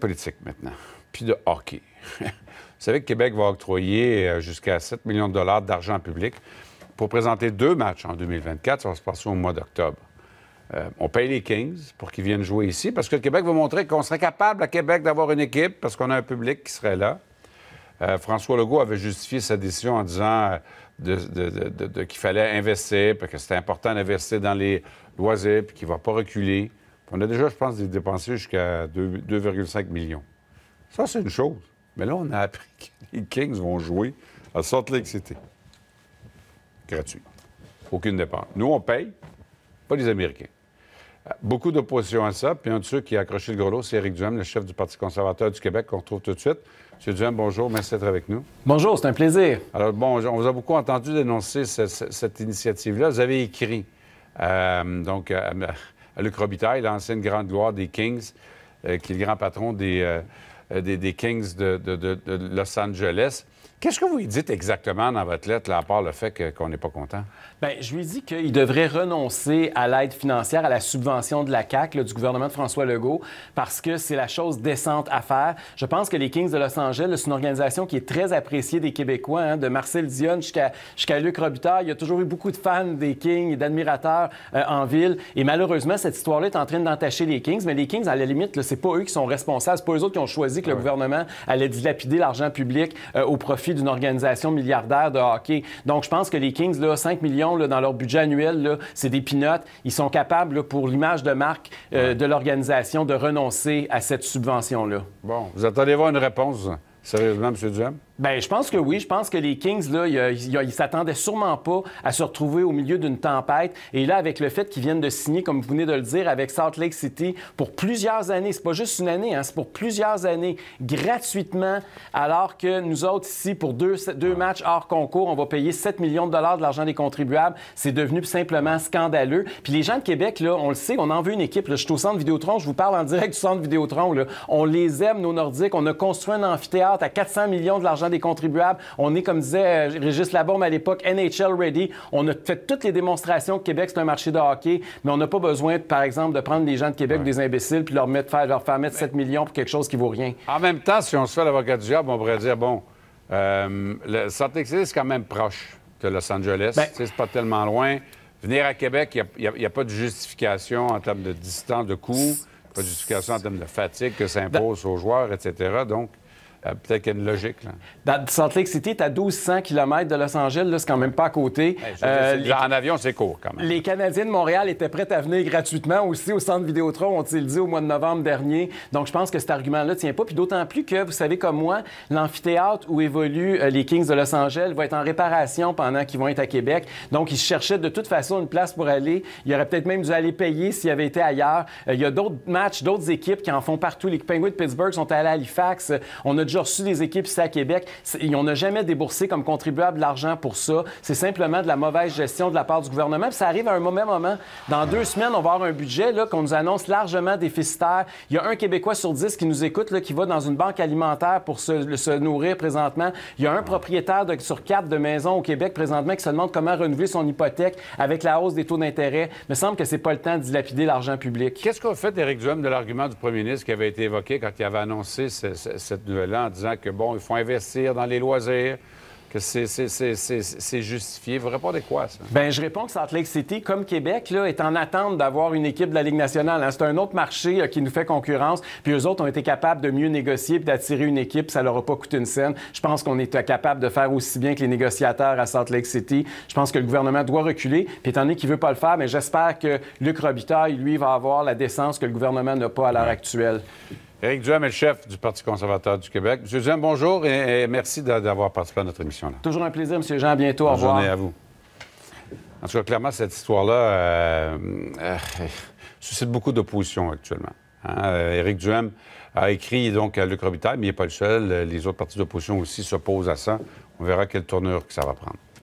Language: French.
Politique maintenant, puis de hockey. Vous savez que Québec va octroyer euh, jusqu'à 7 millions de dollars d'argent public pour présenter deux matchs en 2024. Ça va se passer au mois d'octobre. Euh, on paye les Kings pour qu'ils viennent jouer ici parce que Québec va montrer qu'on serait capable à Québec d'avoir une équipe parce qu'on a un public qui serait là. Euh, François Legault avait justifié sa décision en disant qu'il fallait investir, parce que c'était important d'investir dans les loisirs, puis qu'il ne va pas reculer. On a déjà, je pense, dépensé jusqu'à 2,5 millions. Ça, c'est une chose. Mais là, on a appris que les Kings vont jouer à Salt Lake City. Gratuit. Aucune dépense. Nous, on paye, pas les Américains. Beaucoup d'opposition à ça. Puis un de ceux qui a accroché le gros lot, c'est Éric Duham, le chef du Parti conservateur du Québec, qu'on retrouve tout de suite. Monsieur Duham. bonjour. Merci d'être avec nous. Bonjour, c'est un plaisir. Alors, bon, on vous a beaucoup entendu dénoncer cette initiative-là. Vous avez écrit, euh, donc, euh, Luc Robitaille, l'ancienne grande gloire des Kings, euh, qui est le grand patron des, euh, euh, des, Kings de, Los Angeles. Qu'est-ce que vous lui dites exactement dans votre lettre, là, à part le fait qu'on n'est pas content? Bien, je lui dis qu'il devrait renoncer à l'aide financière, à la subvention de la CAQ, du gouvernement de François Legault, parce que c'est la chose décente à faire. Je pense que les Kings de Los Angeles, c'est une organisation qui est très appréciée des Québécois, hein, de Marcel Dionne jusqu'à Luc Robitaille. Il y a toujours eu beaucoup de fans des Kings et d'admirateurs euh, en ville. Et malheureusement, cette histoire-là est en train d'entacher les Kings. Mais les Kings, à la limite, c'est pas eux qui sont responsables, c'est pas eux autres qui ont choisi que ah le gouvernement allait dilapider l'argent public euh, au profit d'une organisation milliardaire de hockey. Donc, je pense que les Kings, là, 5 millions là, dans leur budget annuel, c'est des pinottes. Ils sont capables, pour l'image de marque euh, de l'organisation, de renoncer à cette subvention-là. Bon, vous attendez voir une réponse, sérieusement, M. Duhem? Bien, je pense que oui. Je pense que les Kings, là, ils s'attendaient sûrement pas à se retrouver au milieu d'une tempête. Et là, avec le fait qu'ils viennent de signer, comme vous venez de le dire, avec Salt Lake City pour plusieurs années, c'est pas juste une année, hein, c'est pour plusieurs années, gratuitement, alors que nous autres, ici, pour deux, deux matchs hors concours, on va payer 7 millions de dollars de l'argent des contribuables. C'est devenu simplement scandaleux. Puis les gens de Québec, là, on le sait, on en veut une équipe. Je suis au centre Vidéotron, je vous parle en direct du centre Vidéotron. Là. On les aime, nos Nordiques. On a construit un amphithéâtre à 400 millions de l'argent des contribuables. On est, comme disait euh, Régis Labaume à l'époque, NHL ready. On a fait toutes les démonstrations que Québec, c'est un marché de hockey, mais on n'a pas besoin, par exemple, de prendre les gens de Québec, des imbéciles, puis leur, mettre, faire, leur faire mettre 7 millions pour quelque chose qui vaut rien. En même temps, si on se fait l'avocat du diable, on pourrait dire, bon, euh, le santé c'est quand même proche de Los Angeles. Ben- c'est pas tellement loin. Venir à Québec, il n'y a, pas de justification en termes de distance, de coût, pas de justification en termes de fatigue que ça ben- impose aux joueurs, etc. Donc, euh, peut-être qu'il y a une logique. Là. Dans Salt Lake City, tu à 1200 km de Los Angeles, c'est quand même pas à côté. Euh, en avion, c'est court quand même. Les Canadiens de Montréal étaient prêts à venir gratuitement aussi au centre Vidéotron, ont-ils dit, au mois de novembre dernier. Donc je pense que cet argument-là tient pas. Puis d'autant plus que, vous savez comme moi, l'amphithéâtre où évoluent euh, les Kings de Los Angeles va être en réparation pendant qu'ils vont être à Québec. Donc ils cherchaient de toute façon une place pour aller. Il aurait peut-être même dû aller payer s'il avait été ailleurs. il y a d'autres matchs, d'autres équipes qui en font partout. Les Penguins de Pittsburgh sont allés à Halifax. On a déjà reçu des équipes ici à Québec. Et on n'a jamais déboursé comme contribuable l'argent pour ça. C'est simplement de la mauvaise gestion de la part du gouvernement. ça arrive à un mauvais moment. Dans deux semaines, on va avoir un budget qu'on nous annonce largement déficitaire. Il y a un Québécois sur dix qui nous écoute là, qui va dans une banque alimentaire pour se, nourrir présentement. Il y a un propriétaire sur quatre de maisons au Québec présentement qui se demande comment renouveler son hypothèque avec la hausse des taux d'intérêt. Il me semble que c'est pas le temps de dilapider l'argent public. Qu'est-ce qu'on fait, Éric Duhem, de l'argument du premier ministre qui avait été évoqué quand il avait annoncé cette nouvelle-là? en disant que, bon, il faut investir dans les loisirs, que c'est justifié. Vous répondez quoi ça? Bien, je réponds que Salt Lake City, comme Québec, là, est en attente d'avoir une équipe de la Ligue nationale. Hein. C'est un autre marché euh, qui nous fait concurrence. Puis eux autres ont été capables de mieux négocier et d'attirer une équipe. Ça leur a pas coûté une scène. Je pense qu'on est capable de faire aussi bien que les négociateurs à Salt Lake City. Je pense que le gouvernement doit reculer. Puis étant donné qu'il veut pas le faire, mais j'espère que Luc Robitaille, lui, va avoir la décence que le gouvernement n'a pas à l'heure actuelle. Éric Duham est le chef du Parti conservateur du Québec. Monsieur Duham, bonjour et, merci d'avoir participé à notre émission. Là. Toujours un plaisir, Monsieur Jean. bientôt. Bonne au revoir. journée à vous. En tout cas, clairement, cette histoire-là euh, euh, suscite beaucoup d'opposition actuellement. Hein. Euh, Éric Duhem a écrit donc à Luc mais il n'est pas le seul. Les autres partis d'opposition aussi s'opposent à ça. On verra quelle tournure que ça va prendre.